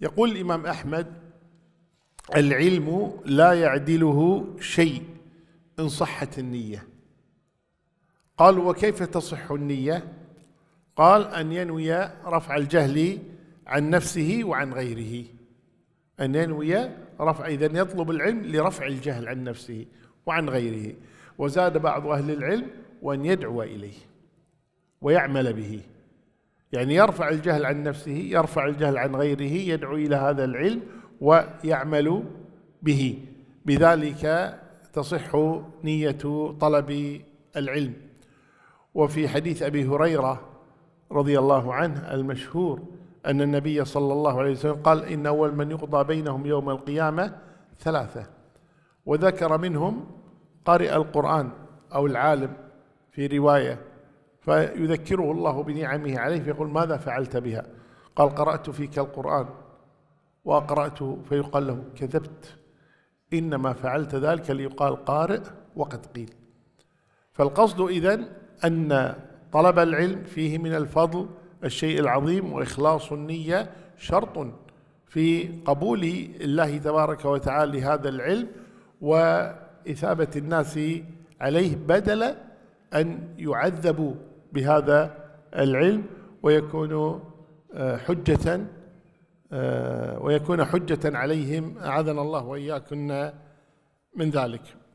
يقول الإمام أحمد العلم لا يعدله شيء إن صحت النية قال وكيف تصح النية قال أن ينوي رفع الجهل عن نفسه وعن غيره أن ينوي رفع إذا يطلب العلم لرفع الجهل عن نفسه وعن غيره وزاد بعض أهل العلم وأن يدعو إليه ويعمل به يعني يرفع الجهل عن نفسه يرفع الجهل عن غيره يدعو إلى هذا العلم ويعمل به بذلك تصح نية طلب العلم وفي حديث أبي هريرة رضي الله عنه المشهور أن النبي صلى الله عليه وسلم قال إن أول من يقضى بينهم يوم القيامة ثلاثة وذكر منهم قارئ القرآن أو العالم في رواية فيذكره الله بنعمه عليه فيقول ماذا فعلت بها قال قرأت فيك القرآن وأقرأته فيقال له كذبت إنما فعلت ذلك ليقال قارئ وقد قيل فالقصد إذن أن طلب العلم فيه من الفضل الشيء العظيم وإخلاص النية شرط في قبول الله تبارك وتعالى لهذا العلم وإثابة الناس عليه بدل أن يعذبوا بهذا العلم ويكون آه، حجة آه، ويكون حجة عليهم أعاذنا الله وإياكن من ذلك